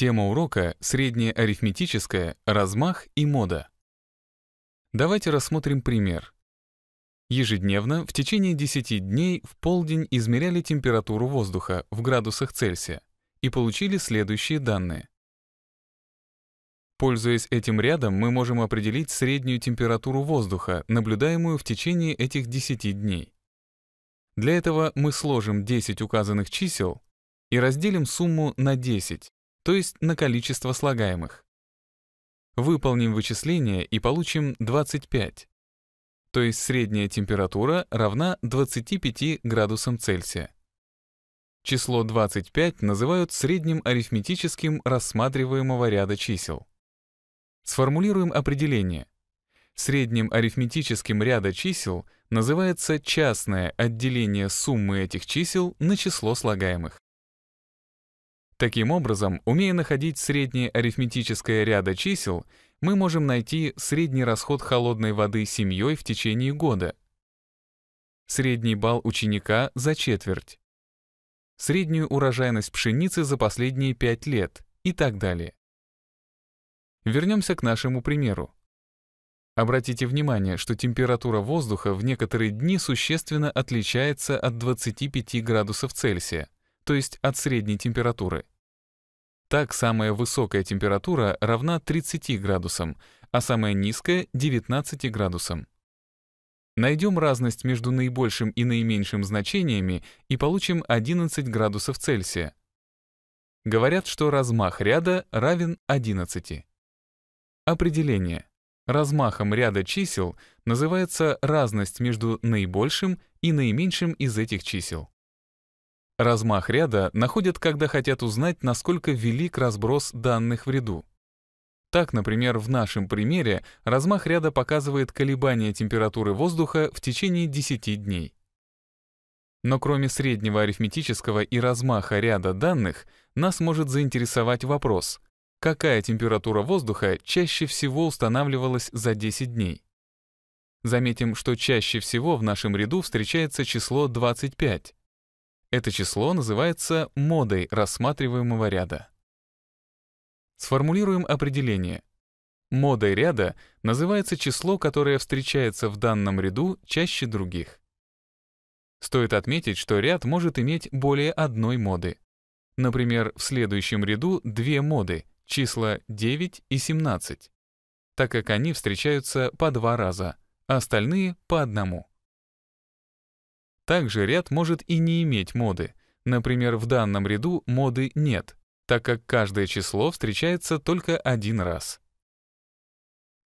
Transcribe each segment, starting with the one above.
Тема урока — среднее арифметическое, размах и мода. Давайте рассмотрим пример. Ежедневно в течение 10 дней в полдень измеряли температуру воздуха в градусах Цельсия и получили следующие данные. Пользуясь этим рядом, мы можем определить среднюю температуру воздуха, наблюдаемую в течение этих 10 дней. Для этого мы сложим 10 указанных чисел и разделим сумму на 10, то есть на количество слагаемых. Выполним вычисление и получим 25, то есть средняя температура равна 25 градусам Цельсия. Число 25 называют средним арифметическим рассматриваемого ряда чисел. Сформулируем определение. Средним арифметическим ряда чисел называется частное отделение суммы этих чисел на число слагаемых. Таким образом, умея находить среднее арифметическое ряда чисел, мы можем найти средний расход холодной воды семьей в течение года, средний балл ученика за четверть, среднюю урожайность пшеницы за последние 5 лет и так далее. Вернемся к нашему примеру. Обратите внимание, что температура воздуха в некоторые дни существенно отличается от 25 градусов Цельсия, то есть от средней температуры. Так, самая высокая температура равна 30 градусам, а самая низкая — 19 градусам. Найдем разность между наибольшим и наименьшим значениями и получим 11 градусов Цельсия. Говорят, что размах ряда равен 11. Определение. Размахом ряда чисел называется разность между наибольшим и наименьшим из этих чисел. Размах ряда находят, когда хотят узнать, насколько велик разброс данных в ряду. Так, например, в нашем примере размах ряда показывает колебания температуры воздуха в течение 10 дней. Но кроме среднего арифметического и размаха ряда данных, нас может заинтересовать вопрос, какая температура воздуха чаще всего устанавливалась за 10 дней. Заметим, что чаще всего в нашем ряду встречается число 25. Это число называется модой рассматриваемого ряда. Сформулируем определение. Модой ряда называется число, которое встречается в данном ряду чаще других. Стоит отметить, что ряд может иметь более одной моды. Например, в следующем ряду две моды, числа 9 и 17, так как они встречаются по два раза, а остальные — по одному. Также ряд может и не иметь моды. Например, в данном ряду моды нет, так как каждое число встречается только один раз.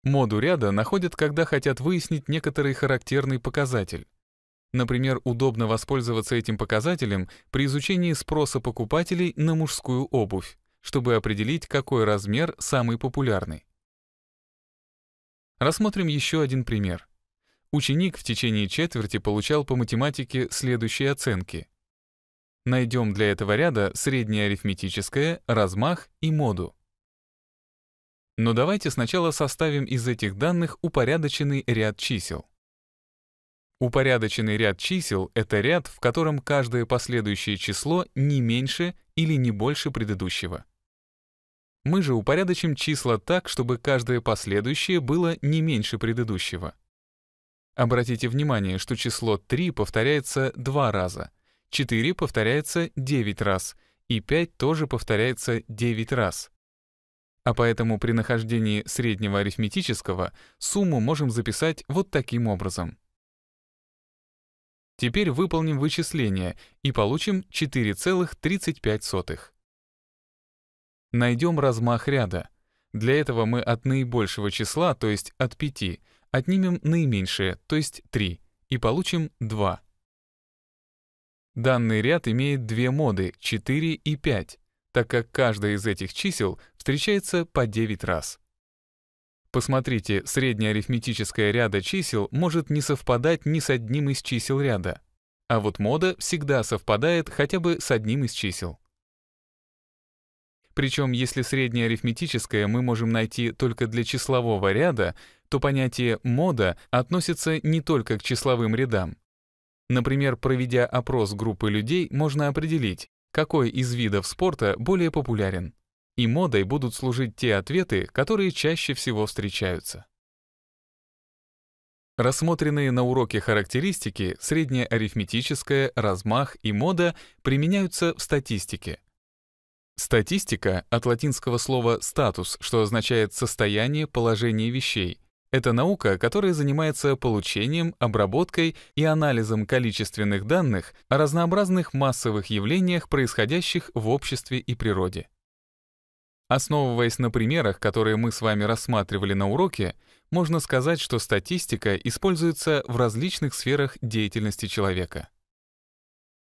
Моду ряда находят, когда хотят выяснить некоторый характерный показатель. Например, удобно воспользоваться этим показателем при изучении спроса покупателей на мужскую обувь, чтобы определить, какой размер самый популярный. Рассмотрим еще один пример — Ученик в течение четверти получал по математике следующие оценки. Найдем для этого ряда среднее арифметическое, размах и моду. Но давайте сначала составим из этих данных упорядоченный ряд чисел. Упорядоченный ряд чисел — это ряд, в котором каждое последующее число не меньше или не больше предыдущего. Мы же упорядочим числа так, чтобы каждое последующее было не меньше предыдущего. Обратите внимание, что число 3 повторяется 2 раза, 4 повторяется 9 раз и 5 тоже повторяется 9 раз. А поэтому при нахождении среднего арифметического сумму можем записать вот таким образом. Теперь выполним вычисление и получим 4,35. Найдем размах ряда. Для этого мы от наибольшего числа, то есть от 5, отнимем наименьшее, то есть 3, и получим 2. Данный ряд имеет две моды, 4 и 5, так как каждая из этих чисел встречается по 9 раз. Посмотрите, средняя арифметическая ряда чисел может не совпадать ни с одним из чисел ряда, а вот мода всегда совпадает хотя бы с одним из чисел. Причем, если среднее арифметическое мы можем найти только для числового ряда, то понятие «мода» относится не только к числовым рядам. Например, проведя опрос группы людей, можно определить, какой из видов спорта более популярен. И модой будут служить те ответы, которые чаще всего встречаются. Рассмотренные на уроке характеристики средняя арифметическая, размах и мода применяются в статистике. Статистика от латинского слова «статус», что означает «состояние, положение вещей», это наука, которая занимается получением, обработкой и анализом количественных данных о разнообразных массовых явлениях, происходящих в обществе и природе. Основываясь на примерах, которые мы с вами рассматривали на уроке, можно сказать, что статистика используется в различных сферах деятельности человека.